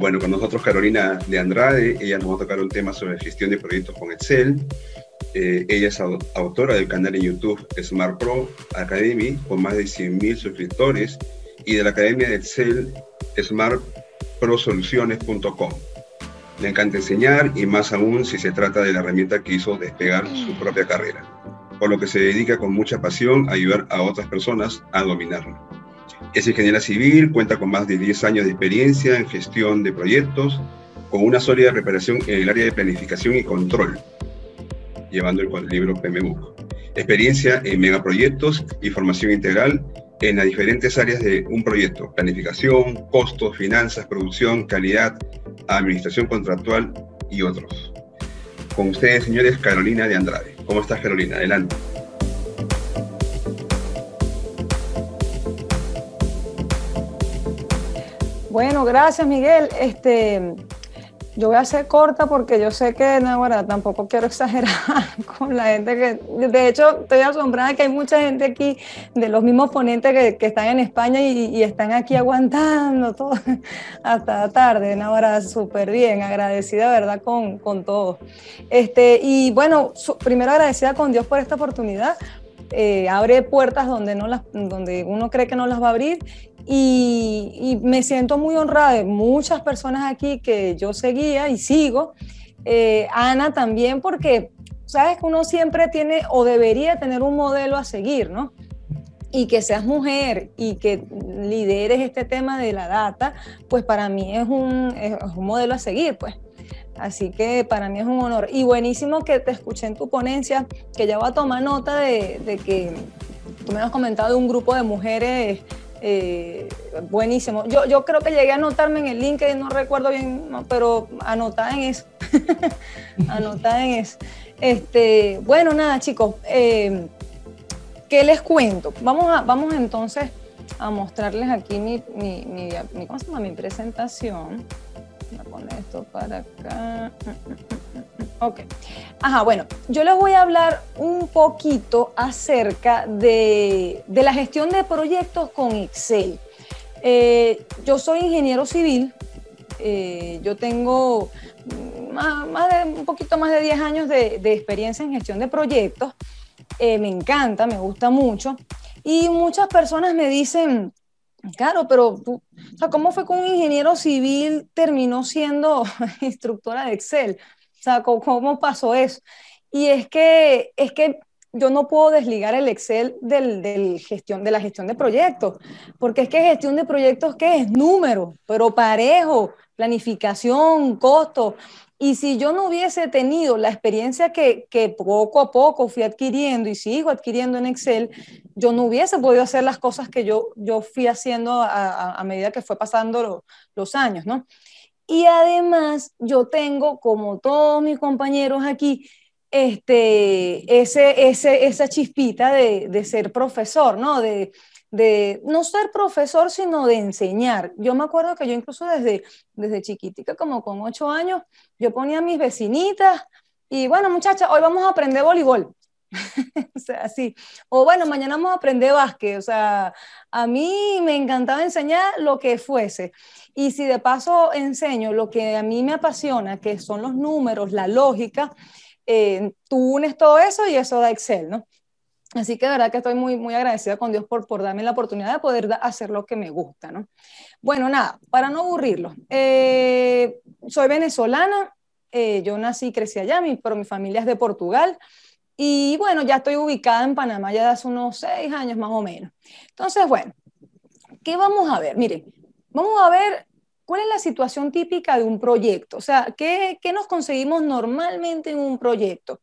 Bueno, con nosotros Carolina de Andrade, ella nos va a tocar un tema sobre gestión de proyectos con Excel. Eh, ella es autora del canal en YouTube Smart Pro Academy con más de 100.000 suscriptores y de la Academia de Excel smartprosoluciones.com. Le encanta enseñar y más aún si se trata de la herramienta que hizo despegar su propia carrera, por lo que se dedica con mucha pasión a ayudar a otras personas a dominarla. Es ingeniera civil, cuenta con más de 10 años de experiencia en gestión de proyectos, con una sólida preparación en el área de planificación y control, llevando el libro PMBOK. Experiencia en megaproyectos y formación integral en las diferentes áreas de un proyecto, planificación, costos, finanzas, producción, calidad, administración contractual y otros. Con ustedes, señores, Carolina de Andrade. ¿Cómo estás, Carolina? Adelante. Bueno, gracias Miguel. Este, yo voy a ser corta porque yo sé que, no, tampoco quiero exagerar con la gente que, de hecho, estoy asombrada que hay mucha gente aquí, de los mismos ponentes que, están en España y, están aquí aguantando todo hasta tarde, ahora súper bien, agradecida, ¿verdad?, con, con todos. Este, y bueno, primero agradecida con Dios por esta oportunidad, eh, abre puertas donde, no las, donde uno cree que no las va a abrir y, me siento muy honrada de muchas personas aquí que yo seguía y sigo. Eh, Ana también, porque sabes que uno siempre tiene o debería tener un modelo a seguir, ¿no? Y que seas mujer y que lideres este tema de la data, pues para mí es un modelo a seguir, pues. Así que para mí es un honor. Y buenísimo que te escuché en tu ponencia, que ya va a tomar nota de, que tú me has comentado un grupo de mujeres eh, buenísimo. Yo, creo que llegué a anotarme en el link, no recuerdo bien, pero anotada en eso. anotada en eso. Este, bueno, nada, chicos, eh, ¿qué les cuento? Vamos, a, vamos entonces a mostrarles aquí mi, mi, mi presentación esto para acá. Mm, mm, mm, ok. Ajá, bueno, yo les voy a hablar un poquito acerca de, la gestión de proyectos con Excel. Eh, yo soy ingeniero civil, eh, yo tengo más, de, un poquito más de 10 años de, experiencia en gestión de proyectos, eh, me encanta, me gusta mucho, y muchas personas me dicen, Claro, pero o ¿cómo fue que un ingeniero civil terminó siendo instructora de Excel? O sea, ¿cómo, pasó eso? Y es que, es que yo no puedo desligar el Excel del, del, gestión, de la gestión de proyectos, porque es que gestión de proyectos, ¿qué es? Número, pero parejo, planificación, costo. Y si yo no hubiese tenido la experiencia que, poco a poco fui adquiriendo y sigo adquiriendo en Excel, yo no hubiese podido hacer las cosas que yo, yo fui haciendo a, medida que fue pasando los años, ¿no? Y además yo tengo, como todos mis compañeros aquí, este, ese, esa chispita de, de ser profesor, ¿no? De, de no ser profesor, sino de enseñar. Yo me acuerdo que yo incluso desde, desde chiquitica, como con ocho años, yo ponía a mis vecinitas y bueno, muchachas, hoy vamos a aprender voleibol. o sea, así. O bueno, mañana vamos a aprender básquet. O sea, a mí me encantaba enseñar lo que fuese. Y si de paso enseño lo que a mí me apasiona, que son los números, la lógica, eh, tú unes todo eso y eso da Excel, ¿no? Así que de verdad que estoy muy, muy agradecida con Dios por, por darme la oportunidad de poder hacer lo que me gusta, ¿no? Bueno, nada, para no aburrirlo, eh, soy venezolana, eh, yo nací y crecí allá, pero mi familia es de Portugal. Y bueno, ya estoy ubicada en Panamá ya hace unos seis años más o menos. Entonces, bueno, ¿qué vamos a ver? Miren, vamos a ver cuál es la situación típica de un proyecto. O sea, ¿qué, qué nos conseguimos normalmente en un proyecto?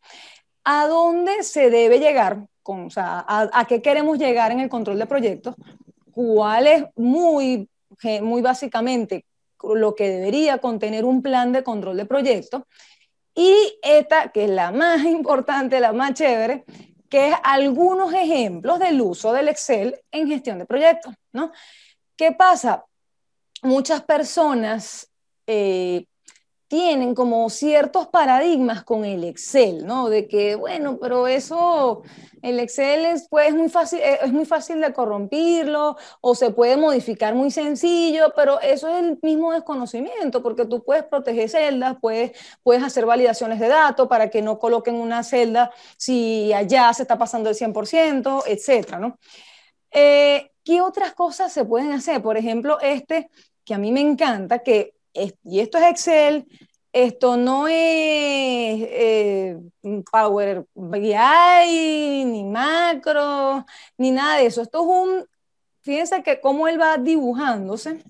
¿A dónde se debe llegar o sea, a, qué queremos llegar en el control de proyectos, cuál es muy, muy básicamente lo que debería contener un plan de control de proyectos, y esta, que es la más importante, la más chévere, que es algunos ejemplos del uso del Excel en gestión de proyectos, ¿no? ¿Qué pasa? Muchas personas eh, tienen como ciertos paradigmas con el Excel, ¿no? De que, bueno, pero eso, el Excel es, pues, muy, fácil, eh, es muy fácil de corrompirlo o se puede modificar muy sencillo, pero eso es el mismo desconocimiento, porque tú puedes proteger celdas, puedes, puedes hacer validaciones de datos para que no coloquen una celda si allá se está pasando el 100%, etcétera, ¿no? Eh, ¿Qué otras cosas se pueden hacer? Por ejemplo, este que a mí me encanta, que y esto es Excel, esto no es eh, Power BI, ni macro, ni nada de eso. Esto es un, fíjense que cómo él va dibujándose,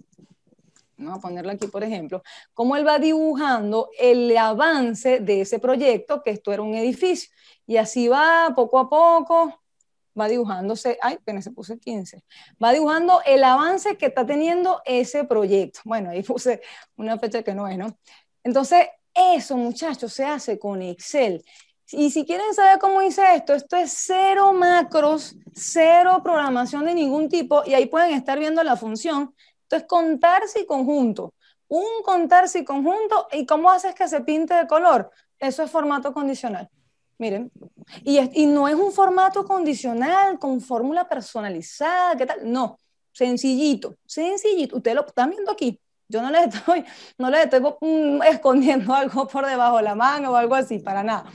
vamos a ponerlo aquí por ejemplo, cómo él va dibujando el avance de ese proyecto, que esto era un edificio. Y así va poco a poco, va dibujándose, ay, pena, se puse 15, va dibujando el avance que está teniendo ese proyecto. Bueno, ahí puse una fecha que no es, ¿no? Entonces, eso, muchachos, se hace con Excel. Y si quieren saber cómo hice esto, esto es cero macros, cero programación de ningún tipo, y ahí pueden estar viendo la función. Esto es contarse conjunto. Un contarse y conjunto, ¿y cómo haces que se pinte de color? Eso es formato condicional. Miren, y, y no es un formato condicional con fórmula personalizada, ¿qué tal? No, sencillito, sencillito. usted lo están viendo aquí. Yo no les estoy, no les estoy mm, escondiendo algo por debajo de la mano o algo así, para nada.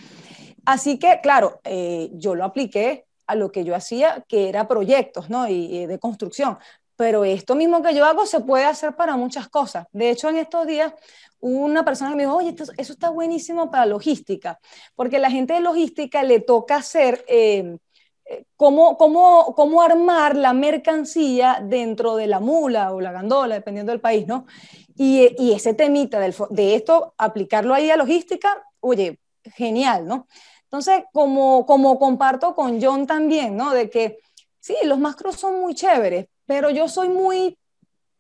Así que, claro, eh, yo lo apliqué a lo que yo hacía, que era proyectos, ¿no? y, de construcción pero esto mismo que yo hago se puede hacer para muchas cosas. De hecho, en estos días una persona me dijo, oye, eso está buenísimo para logística, porque la gente de logística le toca hacer... Em, eh, cómo, cómo, cómo, armar la mercancía dentro de la mula o la gandola, dependiendo del país, ¿no? Y, y ese temita de esto, aplicarlo ahí a logística, oye, genial, ¿no? Entonces, como, como comparto con John también, ¿no? De que sí, los macros son muy chéveres, pero yo soy muy,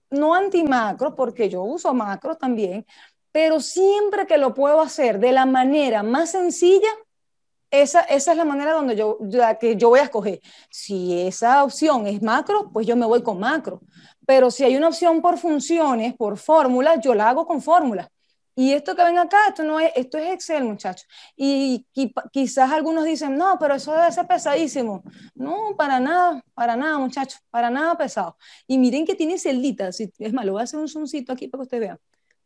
no antimacro, porque yo uso macro también, pero siempre que lo puedo hacer de la manera más sencilla, esa, esa es la manera donde yo, que yo voy a escoger. Si esa opción es macro, pues yo me voy con macro. Pero si hay una opción por funciones, por fórmulas, yo la hago con fórmulas. Y esto que ven acá, esto no es, esto es Excel, muchachos. Y, quizás algunos dicen, no, pero eso debe ser pesadísimo. No, para nada, para nada, muchachos, para nada pesado. Y miren que tiene celditas. Es más, lo voy a hacer un zoomcito aquí para que ustedes vean.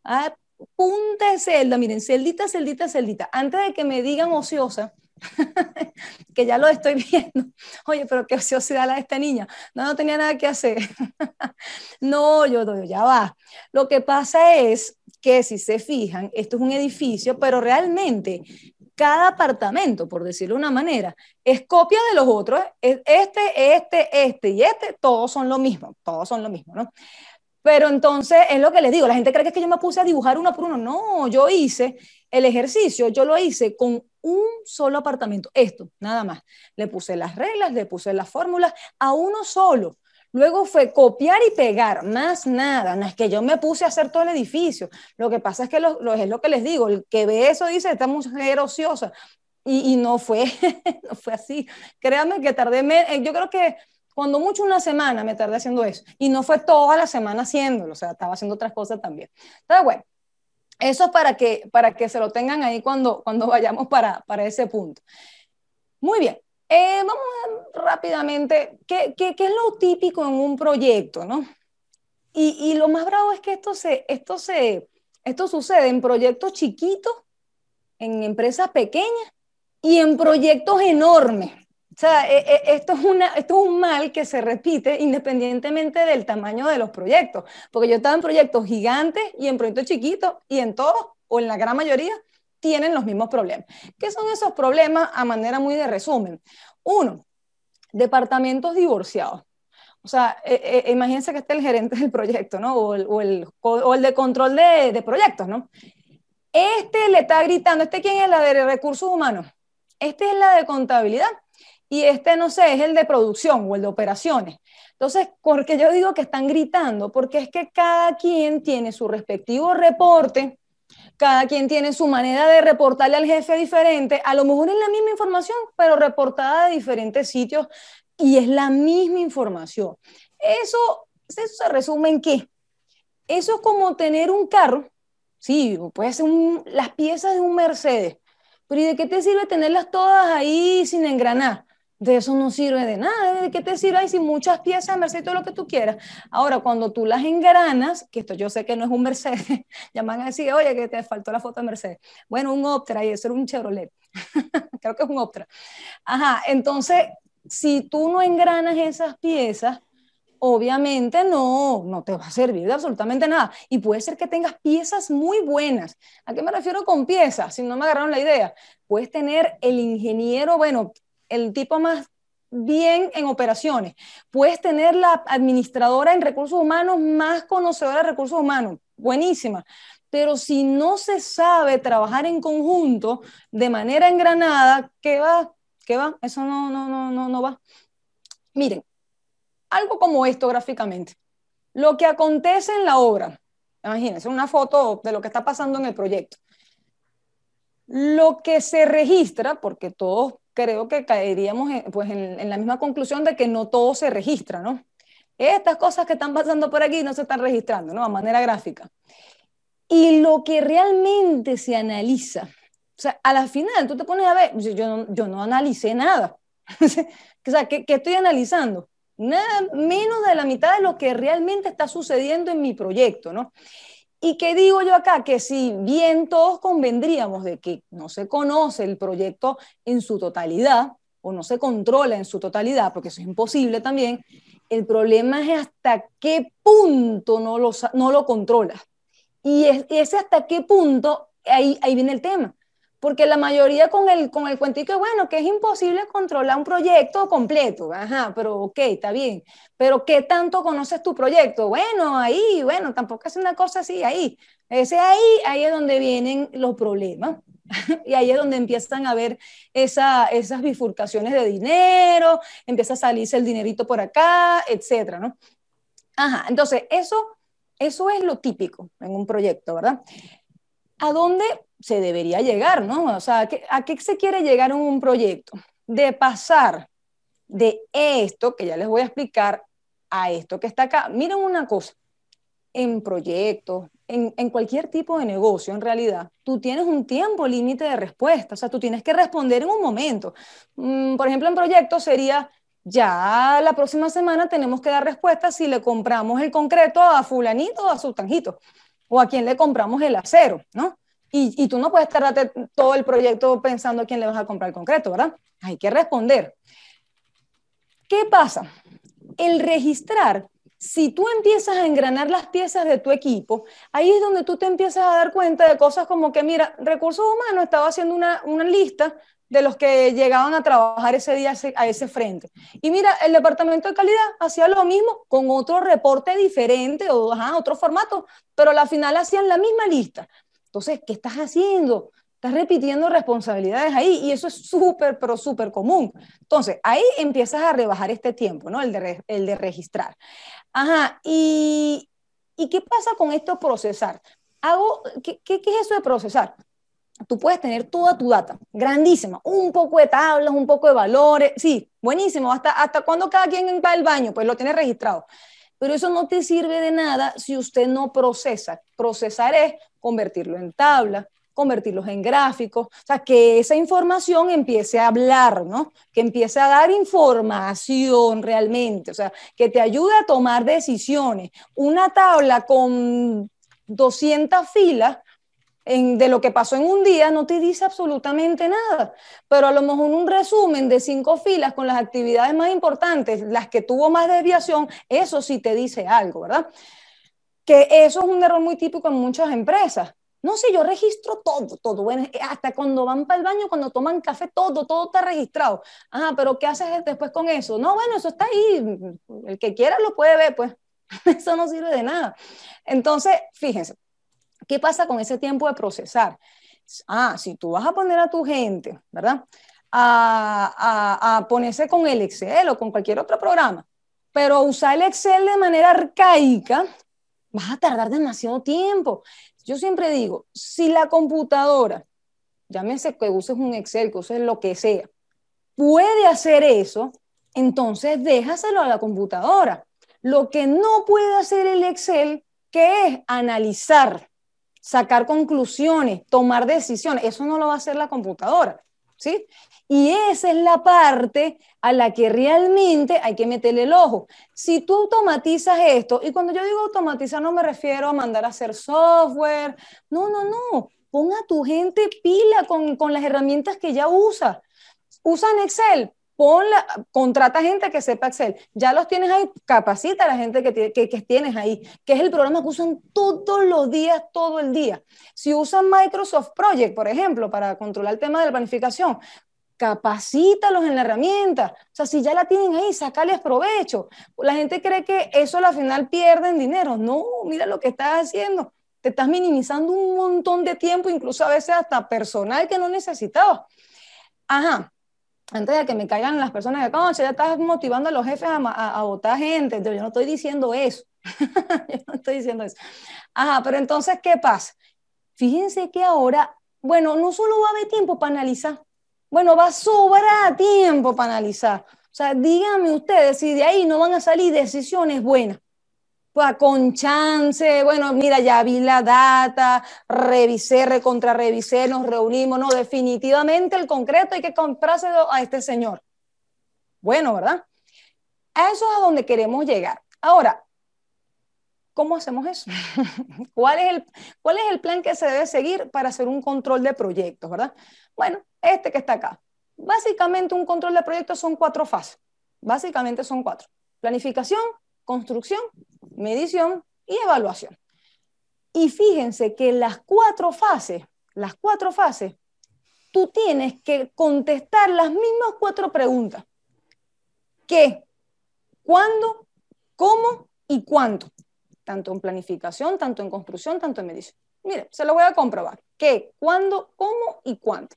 Ah, punta de celda, miren, celdita, celdita, celdita. Antes de que me digan ociosa, que ya lo estoy viendo. Oye, pero qué ociosidad la de esta niña. No, no tenía nada que hacer. no, yo, yo, ya va. Lo que pasa es que si se fijan, esto es un edificio, pero realmente cada apartamento, por decirlo de una manera, es copia de los otros. Este, este, este y este, todos son lo mismo, todos son lo mismo, ¿no? Pero entonces es lo que les digo, la gente cree que es que yo me puse a dibujar uno por uno. No, yo hice el ejercicio, yo lo hice con un solo apartamento, esto, nada más. Le puse las reglas, le puse las fórmulas a uno solo. Luego fue copiar y pegar, más nada. No es que yo me puse a hacer todo el edificio. Lo que pasa es que es lo que les digo, el que ve eso dice, esta mujer ociosa. Y, no fue, no fue así. Créanme que tardé, eh, yo creo que cuando mucho una semana me tardé haciendo eso. Y no fue toda la semana haciéndolo, o sea, estaba haciendo otras cosas también. Entonces, bueno, eso es para que, para que se lo tengan ahí cuando, cuando vayamos para, para ese punto. Muy bien, eh, vamos a, rápidamente, ¿qué, ¿qué, qué, es lo típico en un proyecto? ¿no? Y, y, lo más bravo es que esto, se, esto, se, esto sucede en proyectos chiquitos, en empresas pequeñas y en proyectos enormes. O sea, e, e, esto es, una, esto es un mal que se repite independientemente del tamaño de los proyectos, porque yo estaba en proyectos gigantes y en proyectos chiquitos y en todos, o en la gran mayoría, tienen los mismos problemas. ¿Qué son esos problemas a manera muy de resumen? Uno, departamentos divorciados. O sea, eh, eh, imagínense que está el gerente del proyecto, ¿no? O el, de control de, proyectos, ¿no? Este le está gritando, ¿este quién es la de recursos humanos? Este es la de contabilidad y este, no sé, es el de producción o el de operaciones. Entonces, porque yo digo que están gritando? Porque es que cada quien tiene su respectivo reporte, cada quien tiene su manera de reportarle al jefe diferente, a lo mejor es la misma información, pero reportada de diferentes sitios y es la misma información. Eso, eso se resume en qué? Eso es como tener un carro, sí, puede ser las piezas de un Mercedes, pero ¿y de qué te sirve tenerlas todas ahí sin engranar? De eso no sirve de nada. ¿De qué te sirve? Hay si muchas piezas, Mercedes, todo lo que tú quieras. Ahora, cuando tú las engranas, que esto yo sé que no es un Mercedes, llaman así a decir, oye, que te faltó la foto de Mercedes. Bueno, un Optra, y eso era un Chevrolet. Creo que es un Optra. Ajá, entonces, si tú no engranas esas piezas, obviamente no, no te va a servir de absolutamente nada. Y puede ser que tengas piezas muy buenas. ¿A qué me refiero con piezas? Si no me agarraron la idea, puedes tener el ingeniero, bueno, el tipo más bien en operaciones, puedes tener la administradora en recursos humanos más conocedora de recursos humanos, buenísima, pero si no se sabe trabajar en conjunto de manera engranada, ¿qué va? ¿Qué va? Eso no, no, no, no, no va. Miren, algo como esto gráficamente. Lo que acontece en la obra, imagínense, una foto de lo que está pasando en el proyecto. Lo que se registra, porque todos creo que caeríamos en, pues en, la misma conclusión de que no todo se registra, ¿no? Estas cosas que están pasando por aquí no se están registrando, ¿no? A manera gráfica. Y lo que realmente se analiza, o sea, a la final tú te pones a ver, yo no, yo no analicé nada. o sea, ¿qué, ¿qué, estoy analizando? Nada menos de la mitad de lo que realmente está sucediendo en mi proyecto, ¿no? ¿Y qué digo yo acá? Que si bien todos convendríamos de que no se conoce el proyecto en su totalidad o no se controla en su totalidad, porque eso es imposible también, el problema es hasta qué punto no lo, no controlas. Y es, ese hasta qué punto, ahí viene el tema porque la mayoría con el, con el cuentico, bueno, que es imposible controlar un proyecto completo, ajá, pero ok, está bien, pero ¿qué tanto conoces tu proyecto? Bueno, ahí, bueno, tampoco es una cosa así, ahí, ese ahí, ahí es donde vienen los problemas. Y ahí es donde empiezan a ver esa, esas bifurcaciones de dinero, empieza a salirse el dinerito por acá, etcétera, ¿no? Ajá, entonces eso, eso es lo típico en un proyecto, ¿verdad? ¿a dónde se debería llegar? ¿no? O sea, ¿a qué, se quiere llegar en un proyecto? De pasar de esto, que ya les voy a explicar, a esto que está acá. Miren una cosa, en proyectos, en, cualquier tipo de negocio, en realidad, tú tienes un tiempo límite de respuesta, o sea, tú tienes que responder en un momento. Mm, por ejemplo, en proyectos sería, ya la próxima semana tenemos que dar respuesta si le compramos el concreto a fulanito o a sustanjito o a quién le compramos el acero, ¿no? Y, tú no puedes tardarte todo el proyecto pensando a quién le vas a comprar el concreto, ¿verdad? Hay que responder. ¿Qué pasa? El registrar, si tú empiezas a engranar las piezas de tu equipo, ahí es donde tú te empiezas a dar cuenta de cosas como que, mira, recursos humanos estaba haciendo una, una lista de los que llegaban a trabajar ese día a ese frente. Y mira, el departamento de calidad hacía lo mismo con otro reporte diferente o ajá, otro formato, pero la final hacían la misma lista. Entonces, ¿qué estás haciendo? Estás repitiendo responsabilidades ahí y eso es súper, pero súper común. Entonces, ahí empiezas a rebajar este tiempo, ¿no? El de, el de registrar. Ajá, y, qué pasa con esto procesar? Hago, ¿qué, qué, qué es eso de procesar? tú puedes tener toda tu data, grandísima, un poco de tablas, un poco de valores, sí, buenísimo, hasta, hasta cuando cada quien va al baño, pues lo tienes registrado. Pero eso no te sirve de nada si usted no procesa. Procesar es convertirlo en tablas, convertirlos en gráficos, o sea, que esa información empiece a hablar, ¿no? Que empiece a dar información realmente, o sea, que te ayude a tomar decisiones. Una tabla con 200 filas de lo que pasó en un día no te dice absolutamente nada, pero a lo mejor un resumen de cinco filas con las actividades más importantes, las que tuvo más desviación, eso sí te dice algo, ¿verdad? Que eso es un error muy típico en muchas empresas. No sé, yo registro todo, todo, bueno, eh, hasta cuando van para el baño, cuando toman café, todo, todo está registrado. Ah, pero ¿qué haces después con eso? No, bueno, eso está ahí, el que quiera lo puede ver, pues eso no sirve de nada. Entonces, fíjense, ¿Qué pasa con ese tiempo de procesar? Ah, si tú vas a poner a tu gente, ¿verdad? A, ponerse con el Excel o con cualquier otro programa, pero usar el Excel de manera arcaica, vas a tardar demasiado tiempo. Yo siempre digo, si la computadora, llámese que uses un Excel, que uses lo que sea, puede hacer eso, entonces déjaselo a la computadora. Lo que no puede hacer el Excel, que es analizar sacar conclusiones, tomar decisiones. Eso no lo va a hacer la computadora, ¿sí? Y esa es la parte a la que realmente hay que meterle el ojo. Si tú automatizas esto, y cuando yo digo automatizar no me refiero a mandar a hacer software, no, no, no, pon a tu gente pila con, con las herramientas que ya usa. Usan Excel, la contrata gente que sepa Excel. Ya los tienes ahí, capacita a la gente que, tienes ahí, que es el programa que usan todos los días, todo el día. Si usan Microsoft Project, por ejemplo, para controlar el tema de la planificación, capacítalos en la herramienta. O sea, si ya la tienen ahí, sacales provecho. La gente cree que eso al final pierden dinero. No, mira lo que estás haciendo. Te estás minimizando un montón de tiempo, incluso a veces hasta personal que no necesitabas. Ajá, antes de que me caigan las personas de ya estás motivando a los jefes a, a, votar gente. yo no estoy diciendo eso. yo no estoy diciendo eso. Ajá, pero entonces, ¿qué pasa? Fíjense que ahora, bueno, no solo va a haber tiempo para analizar, bueno, va a sobrar tiempo para analizar. O sea, díganme ustedes si de ahí no van a salir decisiones buenas. Pues, con chance, bueno, mira, ya vi la data, revisé, recontrarrevisé, nos reunimos, no, definitivamente el concreto hay que comprarse a este señor. Bueno, ¿verdad? A eso es a donde queremos llegar. Ahora, ¿cómo hacemos eso? ¿Cuál, es el, ¿Cuál es el plan que se debe seguir para hacer un control de proyectos, verdad? Bueno, este que está acá. Básicamente un control de proyectos son cuatro fases. Básicamente son cuatro. Planificación, construcción, medición y evaluación. Y fíjense que las cuatro fases, las cuatro fases, tú tienes que contestar las mismas cuatro preguntas. ¿Qué? ¿Cuándo? ¿Cómo? ¿Y cuánto? Tanto en planificación, tanto en construcción, tanto en medición. Mire, se lo voy a comprobar. ¿Qué? ¿Cuándo? ¿Cómo? ¿Y cuánto?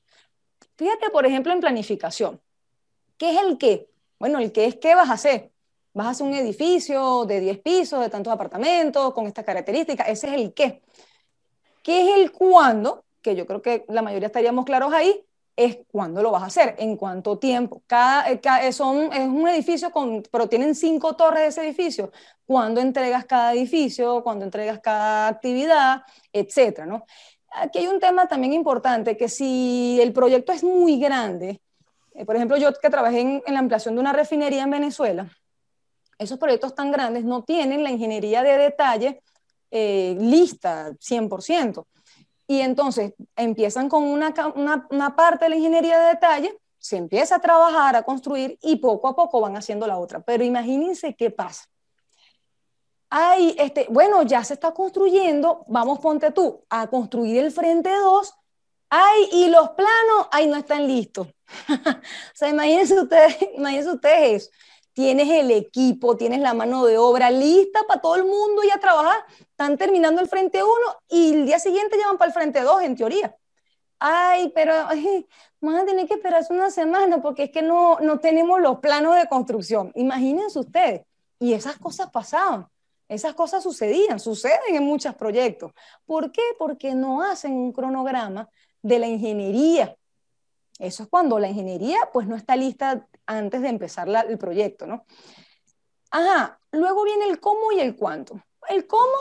Fíjate, por ejemplo, en planificación. ¿Qué es el qué? Bueno, el qué es qué vas a hacer vas a hacer un edificio de 10 pisos, de tantos apartamentos, con estas características, ese es el qué. ¿Qué es el cuándo? Que yo creo que la mayoría estaríamos claros ahí, es cuándo lo vas a hacer, en cuánto tiempo. Cada, eh, eh, son, es un edificio, con, pero tienen cinco torres de ese edificio. ¿Cuándo entregas cada edificio? ¿Cuándo entregas cada actividad? Etcétera, ¿no? Aquí hay un tema también importante, que si el proyecto es muy grande, eh, por ejemplo, yo que trabajé en la ampliación de una refinería en Venezuela, esos proyectos tan grandes no tienen la ingeniería de detalle eh, lista 100%. Y entonces empiezan con una, una, parte de la ingeniería de detalle, se empieza a trabajar, a construir y poco a poco van haciendo la otra. Pero imagínense qué pasa. Ay, este, bueno, ya se está construyendo, vamos ponte tú a construir el frente 2. Ay, y los planos, ay, no están listos. o sea, ustedes, imagínense ustedes eso tienes el equipo, tienes la mano de obra lista para todo el mundo ya a trabajar. Están terminando el frente 1 y el día siguiente llevan para el frente 2, en teoría. Ay, pero van a tener que esperarse una semana porque es que no, no tenemos los planos de construcción. Imagínense ustedes. Y esas cosas pasaban. Esas cosas sucedían, suceden en muchos proyectos. ¿Por qué? Porque no hacen un cronograma de la ingeniería eso es cuando la ingeniería pues no está lista antes de empezar el proyecto, ¿no? Ajá, luego viene el cómo y el cuánto. El cómo,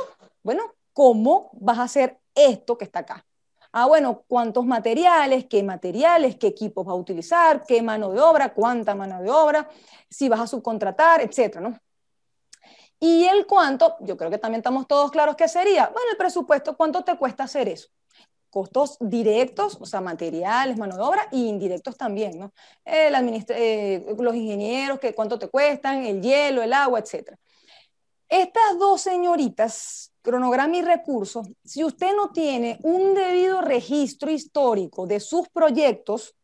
bueno, ¿cómo vas a hacer esto que está acá? Ah, bueno, ¿cuántos materiales? ¿Qué materiales? ¿Qué equipos va a utilizar? ¿Qué mano de obra? ¿Cuánta mano de obra? ¿Si vas a subcontratar? Etcétera, ¿no? Y el cuánto, yo creo que también estamos todos claros que sería, bueno, el presupuesto, ¿cuánto te cuesta hacer eso? costos directos, o sea, materiales, mano de obra, e indirectos también, ¿no? Eh, los ingenieros, que cuánto te cuestan, el hielo, el agua, etc. Estas dos señoritas, cronograma y recursos, si usted no tiene un debido registro histórico de sus proyectos,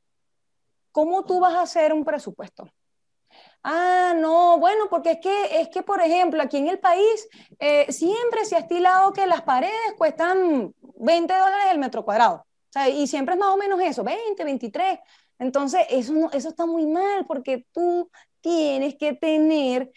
¿cómo tú vas a hacer un presupuesto? Ah, no, bueno, porque es que, es que por ejemplo, aquí en el país eh, siempre se ha estilado que las paredes cuestan 20 dólares el metro cuadrado. O sea, y siempre es más o menos eso, 20, 23. Entonces, eso, eso está muy mal porque tú tienes que tener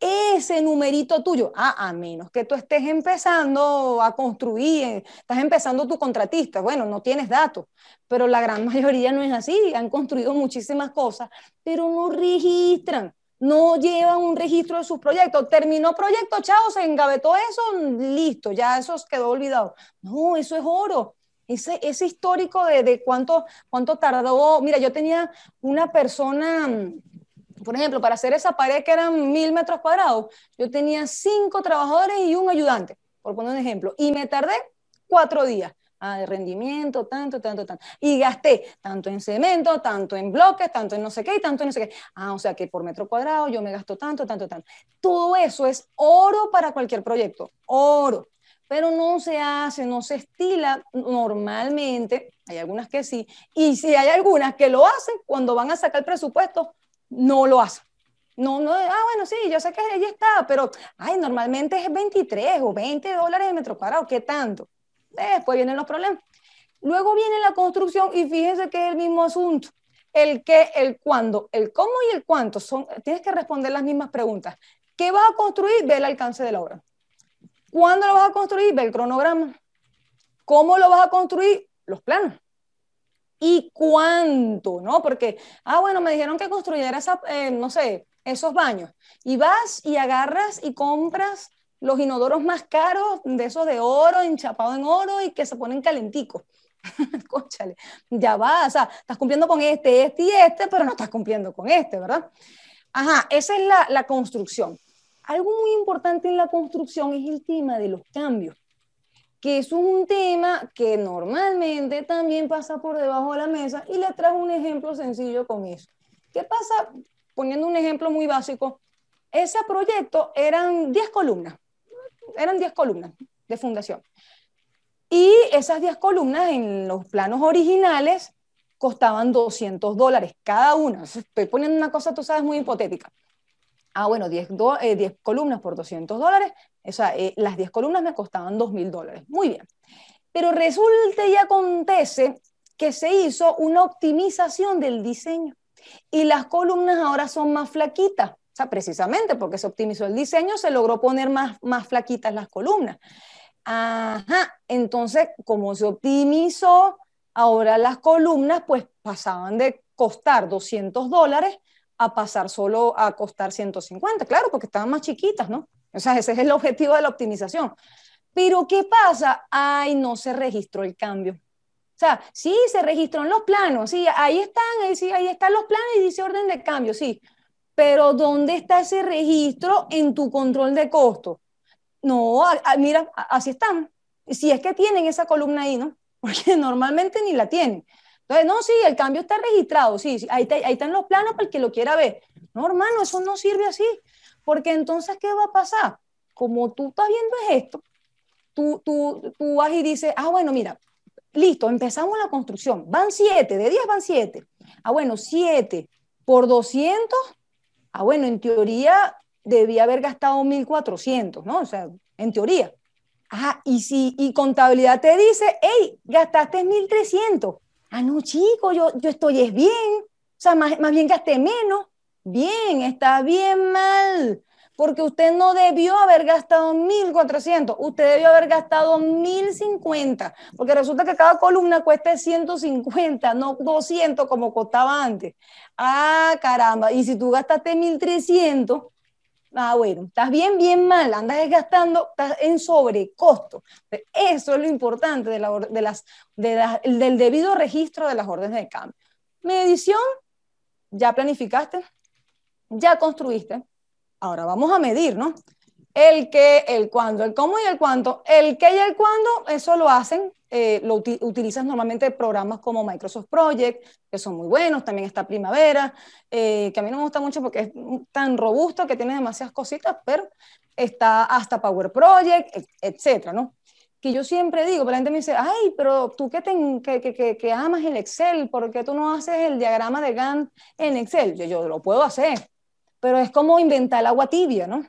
ese numerito tuyo. Ah, a menos que tú estés empezando a construir, estás empezando tu contratista, bueno, no tienes datos, pero la gran mayoría no es así, han construido muchísimas cosas, pero no registran, no llevan un registro de sus proyectos. Terminó proyecto, chao, se engavetó eso, listo, ya eso quedó olvidado. No, eso es oro. Ese, ese histórico de, cuánto, cuánto tardó. Mira, yo tenía una persona por ejemplo, para hacer esa pared que eran mil metros cuadrados, yo tenía cinco trabajadores y un ayudante, por poner un ejemplo, y me tardé cuatro días. Ah, de rendimiento, tanto, tanto, tanto. Y gasté tanto en cemento, tanto en bloques, tanto en no sé qué, y tanto en no sé qué. Ah, o sea que por metro cuadrado yo me gasto tanto, tanto, tanto. Todo eso es oro para cualquier proyecto, oro. Pero no se hace, no se estila normalmente. Hay algunas que sí. Y si hay algunas que lo hacen, cuando van a sacar presupuesto no lo hace. No, no, ah, bueno, sí, yo sé que ahí está, pero, ay, normalmente es 23 o 20 dólares el metro cuadrado, ¿qué tanto? Después vienen los problemas. Luego viene la construcción y fíjense que es el mismo asunto. El qué, el cuándo, el cómo y el cuánto. Son, tienes que responder las mismas preguntas. ¿Qué vas a construir? Ve el alcance de la obra. ¿Cuándo lo vas a construir? Ve el cronograma. ¿Cómo lo vas a construir? Los planos y cuánto, ¿no? Porque, ah, bueno, me dijeron que construyera, eh, no sé, esos baños. Y vas y agarras y compras los inodoros más caros, de esos de oro, enchapado en oro y que se ponen calenticos. Escúchale, ya va, o sea, estás cumpliendo con este, este y este, pero no estás cumpliendo con este, ¿verdad? Ajá, esa es la, la construcción. Algo muy importante en la construcción es el tema de los cambios que es un tema que normalmente también pasa por debajo de la mesa y le trajo un ejemplo sencillo con eso. ¿Qué pasa? Poniendo un ejemplo muy básico, ese proyecto eran 10 columnas, eran 10 columnas de fundación. Y esas 10 columnas en los planos originales costaban 200 dólares cada una. Estoy poniendo una cosa, tú sabes, muy hipotética. Ah, bueno, 10, 10 eh, columnas por 200 dólares, o sea, eh, las 10 columnas me costaban 2 mil dólares. Muy bien. Pero resulta y acontece que se hizo una optimización del diseño y las columnas ahora son más flaquitas. O sea, precisamente porque se optimizó el diseño, se logró poner más, más flaquitas las columnas. Ajá, entonces, como se optimizó, ahora las columnas pues pasaban de costar 200 dólares a pasar solo a costar 150, claro, porque estaban más chiquitas, ¿no? O sea, ese es el objetivo de la optimización. Pero ¿qué pasa? Ay, no se registró el cambio. O sea, sí, se registró en los planos, sí, ahí están, ahí, ahí están los planos y dice orden de cambio, sí. Pero ¿dónde está ese registro en tu control de costo? No, mira, así están. Si es que tienen esa columna ahí, ¿no? Porque normalmente ni la tienen. Entonces, no, sí, el cambio está registrado, sí, ahí, ahí, están los planos para el que lo quiera ver. No, hermano, eso no sirve así. Porque entonces, ¿qué va a pasar? Como tú estás viendo esto, tú, tú, tú vas y dices, ah, bueno, mira, listo, empezamos la construcción. Van siete, de diez van siete. Ah, bueno, siete por 200. Ah, bueno, en teoría debía haber gastado 1.400, ¿no? O sea, en teoría. Ajá, y si y contabilidad te dice, hey, gastaste 1.300. Ah, no, chico, yo, yo estoy es bien. O sea, más, más bien gasté menos bien, está bien mal, porque usted no debió haber gastado 1.400, usted debió haber gastado 1.050, porque resulta que cada columna cuesta 150, no 200 como costaba antes. Ah, caramba, y si tú gastaste 1.300... Ah, bueno, estás bien, bien mal, andas gastando, estás en sobrecosto. Eso es lo importante de de las, del debido registro de las órdenes de cambio. Medición, ya planificaste, ya construiste. Ahora vamos a medir, ¿no? El qué, el cuándo, el cómo y el cuánto. El qué y el cuándo, eso lo hacen, eh, lo utilizas normalmente programas como Microsoft Project, que son muy buenos, también está Primavera, eh, que a mí no me gusta mucho porque es tan robusto que tiene demasiadas cositas, pero está hasta Power Project, etcétera, ¿no? que yo siempre digo, la gente me dice, ay, pero tú que, te, que, que, que, amas el Excel, ¿por qué tú no haces el diagrama de Gantt en Excel? Yo, yo lo puedo hacer, pero es como inventar el agua tibia, ¿no?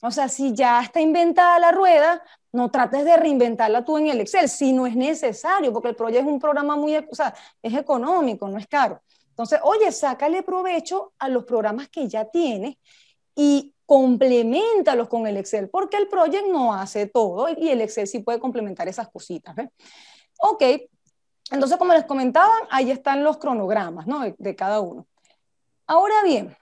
O sea, si ya está inventada la rueda, no trates de reinventarla tú en el Excel, si no es necesario, porque el proyecto es un programa muy, o sea, es económico, no es caro. Entonces, oye, sácale provecho a los programas que ya tienes y complementalos con el Excel, porque el Project no hace todo y el Excel sí puede complementar esas cositas. ¿ve? Ok, entonces como les comentaban, ahí están los cronogramas ¿no? de cada uno. Ahora bien,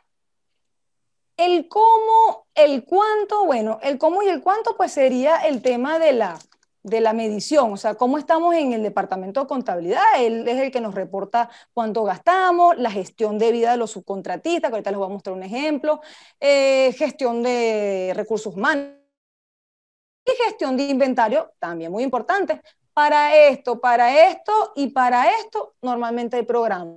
el cómo, el cuánto, bueno, el cómo y el cuánto pues sería el tema de la, de la medición, o sea, cómo estamos en el departamento de contabilidad, él es el que nos reporta cuánto gastamos, la gestión de vida de los subcontratistas, que ahorita les voy a mostrar un ejemplo, eh, gestión de recursos humanos y gestión de inventario, también muy importante. Para esto, para esto y para esto, normalmente hay programas.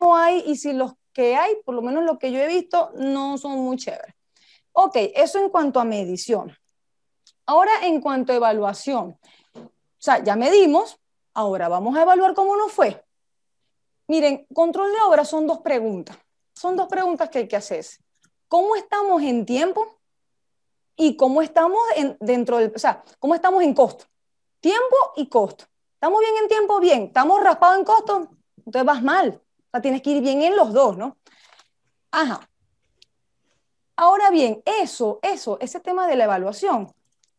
No hay, y si los que hay, por lo menos lo que yo he visto, no son muy chéveres. Ok, eso en cuanto a medición. Ahora en cuanto a evaluación. O sea, ya medimos, ahora vamos a evaluar cómo nos fue. Miren, control de obra son dos preguntas. Son dos preguntas que hay que hacer, ¿Cómo estamos en tiempo? Y cómo estamos en, dentro del, o sea, cómo estamos en costo. Tiempo y costo. ¿Estamos bien en tiempo? Bien. ¿Estamos raspados en costo? Entonces vas mal sea, tienes que ir bien en los dos, ¿no? Ajá. Ahora bien, eso, eso, ese tema de la evaluación,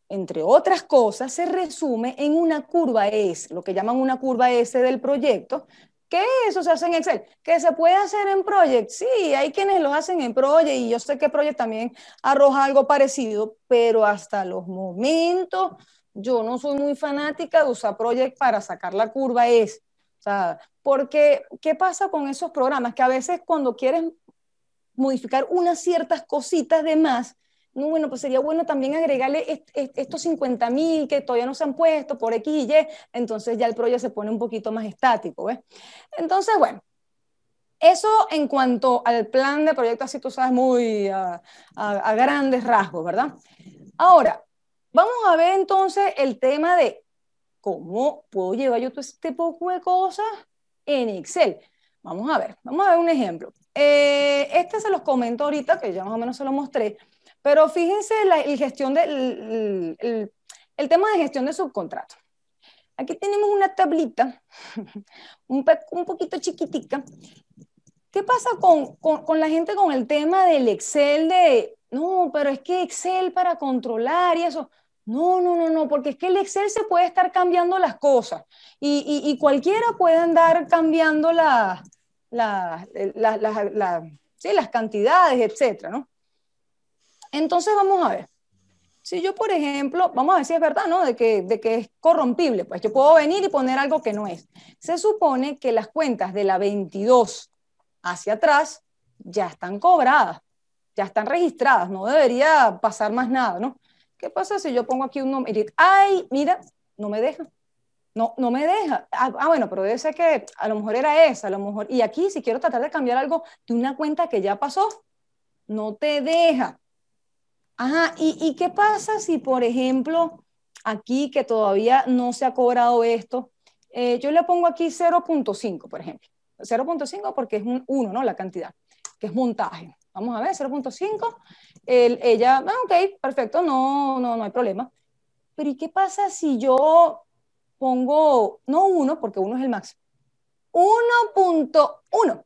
entre otras cosas, se resume en una curva S, lo que llaman una curva S del proyecto, que eso se hace en Excel, ¿Qué se puede hacer en Project, sí, hay quienes lo hacen en Project y yo sé que Project también arroja algo parecido, pero hasta los momentos yo no soy muy fanática de usar Project para sacar la curva S. O sea, porque, ¿qué pasa con esos programas? Que a veces cuando quieres modificar unas ciertas cositas de más, no, bueno, pues sería bueno también agregarle estos 50 mil que todavía no se han puesto por X y Y, entonces ya el proyecto se pone un poquito más estático, ¿ves? Entonces, bueno, eso en cuanto al plan de proyecto, así tú sabes, muy a grandes rasgos, ¿verdad? Ahora, vamos a ver entonces el tema de ¿cómo puedo llevar yo todo este poco de cosas en Excel? Vamos a ver, vamos a ver un ejemplo. Eh, este se los comento ahorita, que ya más o menos se lo mostré, pero fíjense la el gestión el, tema de gestión de subcontrato. Aquí tenemos una tablita, un, un poquito chiquitica. ¿Qué pasa con, con, con la gente con el tema del Excel de, no, pero es que Excel para controlar y eso? No, no, no, no, porque es que el Excel se puede estar cambiando las cosas y, cualquiera puede andar cambiando eh, las cantidades, etcétera, ¿no? Entonces vamos a ver. Si yo, por ejemplo, vamos a ver si es verdad, ¿no? De que, de que es corrompible, pues yo puedo venir y poner algo que no es. Se supone que las cuentas de la 22 hacia atrás ya están cobradas, ya están registradas, no debería pasar más nada, ¿no? ¿Qué pasa si yo pongo aquí un nombre? ay, mira, no me deja. No, no me deja. Ah, ah, bueno, pero debe ser que a lo mejor era esa, a lo mejor. Y aquí, si quiero tratar de cambiar algo de una cuenta que ya pasó, no te deja. Ajá, ¿y, qué pasa si, por ejemplo, aquí que todavía no se ha cobrado esto, eh, yo le pongo aquí 0.5, por ejemplo. 0.5 porque es un 1, ¿no? La cantidad, que es montaje. Vamos a ver, 0.5 ella, ah, ok, perfecto, no, no, no hay problema. Pero ¿y qué pasa si yo pongo, no uno, porque uno es el máximo, 1.1?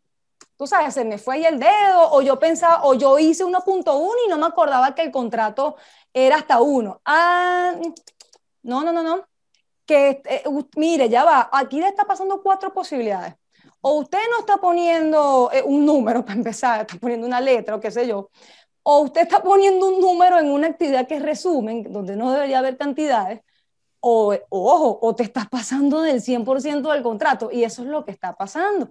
Tú sabes, se me fue ahí el dedo, o yo pensaba, o yo hice 1.1 y no me acordaba que el contrato era hasta uno Ah, no, no, no, no. Que eh, mire, ya va, aquí le está pasando cuatro posibilidades. O usted no está poniendo eh, un número para empezar, está poniendo una letra o qué sé yo o usted está poniendo un número en una actividad que es resumen, donde no debería haber cantidades, o, ojo, o te estás pasando del 100% del contrato, y eso es lo que está pasando.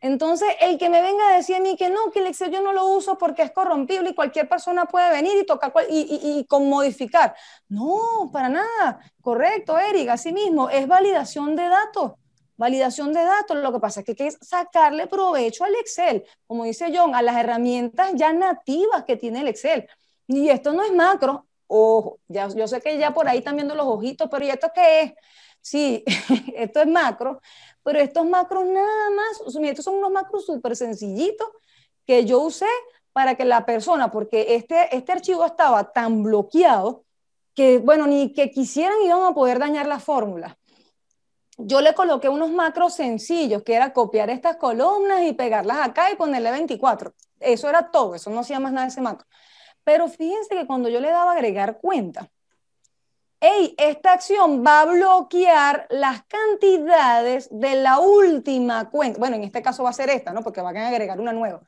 Entonces, el que me venga a decir a mí que no, que el Excel yo no lo uso porque es corrompible y cualquier persona puede venir y tocar y, y, con modificar. No, para nada. Correcto, Eric, así mismo, es validación de datos. Validación de datos, lo que pasa es que hay que sacarle provecho al Excel, como dice John, a las herramientas ya nativas que tiene el Excel. Y esto no es macro, ojo, yo sé que ya por ahí están viendo los ojitos, pero ¿y esto qué es? Sí, esto es macro, pero estos macros nada más, estos son unos macros súper sencillitos que yo usé para que la persona, porque este, este archivo estaba tan bloqueado que, bueno, ni que quisieran iban a poder dañar la fórmula yo le coloqué unos macros sencillos, que era copiar estas columnas y pegarlas acá y ponerle 24. Eso era todo, eso no hacía más nada ese macro. Pero fíjense que cuando yo le daba agregar cuenta, hey, esta acción va a bloquear las cantidades de la última cuenta. Bueno, en este caso va a ser esta, ¿no? Porque van a agregar una nueva.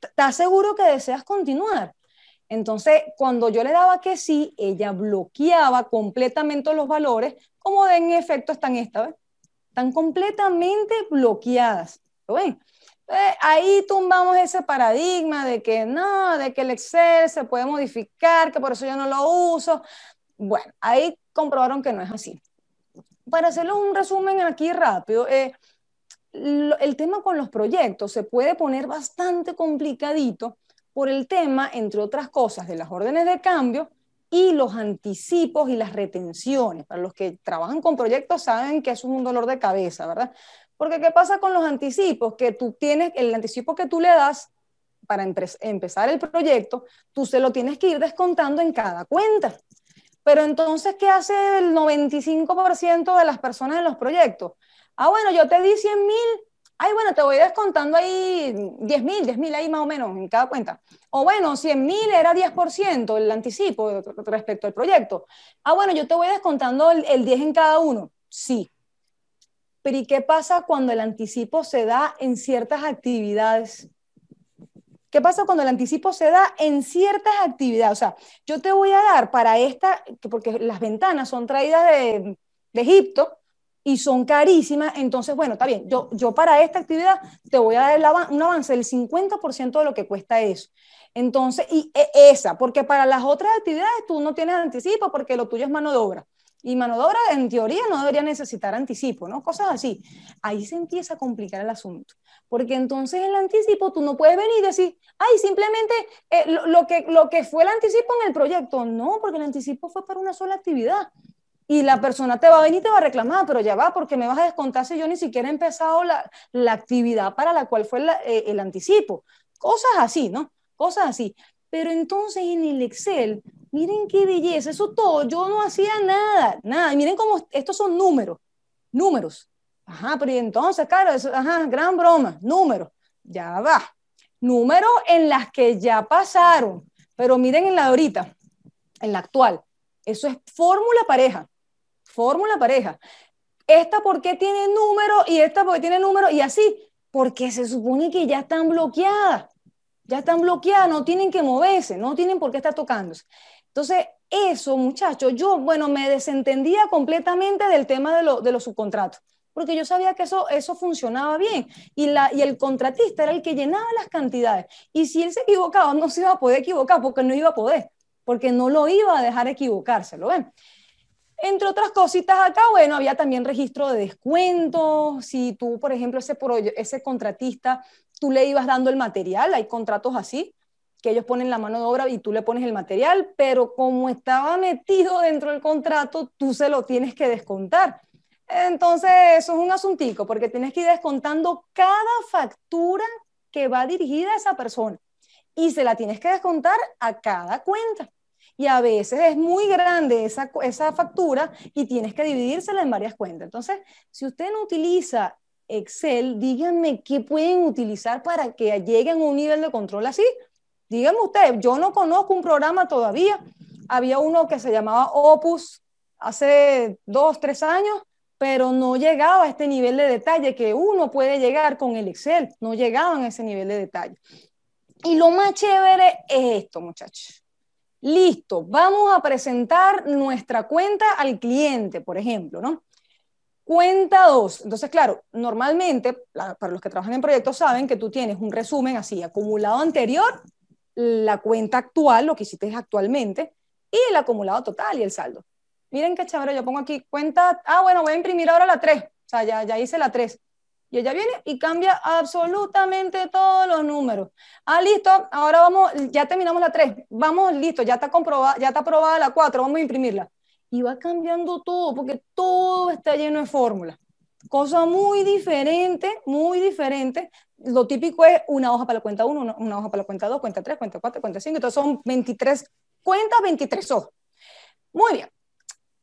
¿Estás seguro que deseas continuar? Entonces, cuando yo le daba que sí, ella bloqueaba completamente los valores, como en efecto están estas, ¿ves? Están completamente bloqueadas. ¿Lo ven? ahí tumbamos ese paradigma de que no, de que el Excel se puede modificar, que por eso yo no lo uso. Bueno, ahí comprobaron que no es así. Para hacerles un resumen aquí rápido, eh, el tema con los proyectos se puede poner bastante complicadito por el tema, entre otras cosas, de las órdenes de cambio y los anticipos y las retenciones. Para los que trabajan con proyectos saben que eso es un dolor de cabeza, ¿verdad? Porque ¿qué pasa con los anticipos? Que tú tienes, el anticipo que tú le das para empezar el proyecto, tú se lo tienes que ir descontando en cada cuenta. Pero entonces, ¿qué hace el 95% de las personas en los proyectos? Ah, bueno, yo te di 100 mil, ay, bueno, te voy descontando ahí 10 mil, ahí más o menos en cada cuenta. O bueno, 100 mil era 10% el anticipo respecto al proyecto. Ah, bueno, yo te voy descontando el, 10 en cada uno. Sí. Pero ¿y qué pasa cuando el anticipo se da en ciertas actividades? ¿Qué pasa cuando el anticipo se da en ciertas actividades? O sea, yo te voy a dar para esta, porque las ventanas son traídas de Egipto, y son carísimas. Entonces, bueno, está bien, yo, yo para esta actividad te voy a dar un avance del 50% de lo que cuesta eso. Entonces, y e, esa, porque para las otras actividades tú no tienes anticipo porque lo tuyo es mano de obra. Y mano de obra, en teoría, no debería necesitar anticipo, ¿no? Cosas así. Ahí se empieza a complicar el asunto. Porque entonces el anticipo, tú no puedes venir y decir, ay, simplemente eh, que, lo que fue el anticipo en el proyecto. No, porque el anticipo fue para una sola actividad y la persona te va a venir y te va a reclamar, pero ya va, porque me vas a descontar si yo ni siquiera he empezado la, actividad para la cual fue eh, el anticipo. Cosas así, ¿no? Cosas así. Pero entonces en el Excel, miren qué belleza, eso todo, yo no hacía nada, nada. miren cómo estos son números, números. Ajá, pero entonces, claro, ajá, gran broma, números, ya va. Números en las que ya pasaron, pero miren en la ahorita, en la actual. Eso es fórmula pareja fórmula pareja. Esta porque tiene número y esta porque tiene número y así, porque se supone que ya están bloqueadas, ya están bloqueadas, no tienen que moverse, no tienen por qué estar tocándose. Entonces, eso, muchachos, yo, bueno, me desentendía completamente del tema de, los subcontratos, porque yo sabía que eso, eso funcionaba bien y, la, y el contratista era el que llenaba las cantidades. Y si él se equivocaba, no se iba a poder equivocar porque no iba a poder, porque no lo iba a dejar equivocarse, ¿lo ven? Entre otras cositas acá, bueno, había también registro de descuentos, si tú, por ejemplo, ese, contratista, tú le ibas dando el material, hay contratos así, que ellos ponen la mano de obra y tú le pones el material, pero como estaba metido dentro del contrato, tú se lo tienes que descontar. Entonces, eso es un asuntico, porque tienes que ir descontando cada factura que va dirigida a esa persona y se la tienes que descontar a cada cuenta y a veces es muy grande esa, esa factura y tienes que dividírsela en varias cuentas. Entonces, si usted no utiliza Excel, díganme qué pueden utilizar para que lleguen a un nivel de control así. Díganme ustedes, yo no conozco un programa todavía. Había uno que se llamaba Opus hace dos, tres años, pero no llegaba a este nivel de detalle que uno puede llegar con el Excel. No llegaban a ese nivel de detalle. Y lo más chévere es esto, muchachos listo, vamos a presentar nuestra cuenta al cliente, por ejemplo, ¿no? Cuenta 2. Entonces, claro, normalmente, para los que trabajan en proyectos, saben que tú tienes un resumen así, acumulado anterior, la cuenta actual, lo que hiciste actualmente, y el acumulado total y el saldo. Miren qué chavero, yo pongo aquí cuenta, ah, bueno, voy a imprimir ahora la 3, o sea, ya, ya hice la 3. Y ella viene y cambia absolutamente todos los números. Ah, listo, ahora vamos, ya terminamos la 3. Vamos, listo, ya está comprobada, ya está aprobada la 4, vamos a imprimirla. Y va cambiando todo, porque todo está lleno de fórmulas. Cosa muy diferente, muy diferente. Lo típico es una hoja para la cuenta 1, una, hoja para la cuenta 2, cuenta 3, cuenta 4, cuenta 5. Entonces son 23 cuentas, 23 hojas. Muy bien.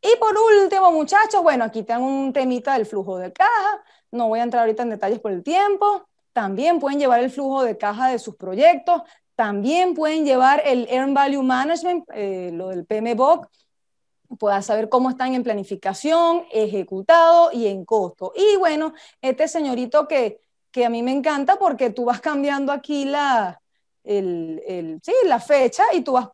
Y por último, muchachos, bueno, aquí tengo un temita del flujo de caja. No voy a entrar ahorita en detalles por el tiempo. También pueden llevar el flujo de caja de sus proyectos. También pueden llevar el Earn Value Management, eh, lo del PMBOK, pueda saber cómo están en planificación, ejecutado y en costo. Y bueno, este señorito que, que a mí me encanta porque tú vas cambiando aquí la, el, sí, la fecha y tú vas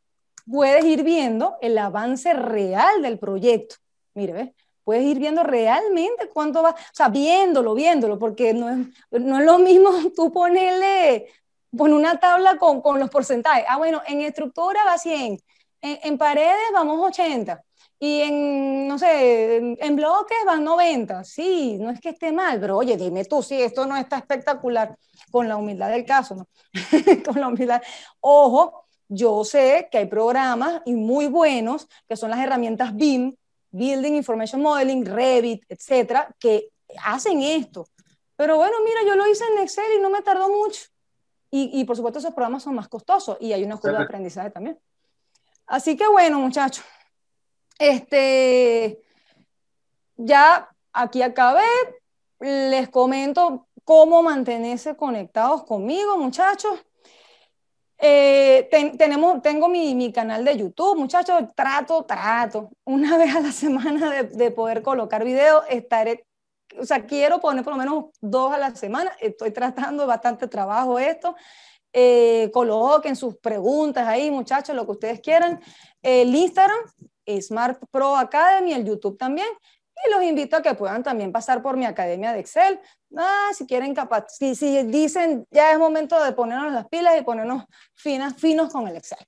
puedes ir viendo el avance real del proyecto. Mire, ¿ves? Puedes ir viendo realmente cuánto va, o sea, viéndolo, viéndolo, porque no es, no es lo mismo tú ponerle, pon una tabla con, con, los porcentajes. Ah, bueno, en estructura va 100, en, en paredes vamos 80, y en, no sé, en bloques van 90. Sí, no es que esté mal, pero oye, dime tú si esto no está espectacular, con la humildad del caso, ¿no? con la humildad. Ojo, yo sé que hay programas y muy buenos, que son las herramientas BIM, Building Information Modeling, Revit, etcétera, que hacen esto. Pero bueno, mira, yo lo hice en Excel y no me tardó mucho. Y, y por supuesto, esos programas son más costosos y hay una curva de aprendizaje también. Así que bueno, muchachos. Este, ya aquí acabé. Les comento cómo mantenerse conectados conmigo, muchachos. Eh, tenemos, tengo mi, canal de YouTube, muchachos, trato, trato, una vez a la semana de, poder colocar videos, estaré, o sea, quiero poner por lo menos dos a la semana, estoy tratando bastante trabajo esto, eh, coloquen sus preguntas ahí, muchachos, lo que ustedes quieran, el Instagram, Smart Pro Academy, el YouTube también, y los invito a que puedan también pasar por mi academia de Excel. Ah, si quieren capaz, si, dicen ya es momento de ponernos las pilas y ponernos finas, finos con el Excel.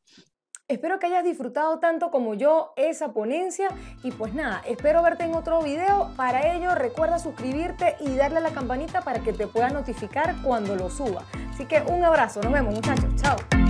Espero que hayas disfrutado tanto como yo esa ponencia y pues nada, espero verte en otro video. Para ello recuerda suscribirte y darle a la campanita para que te pueda notificar cuando lo suba. Así que un abrazo, nos vemos muchachos, chao.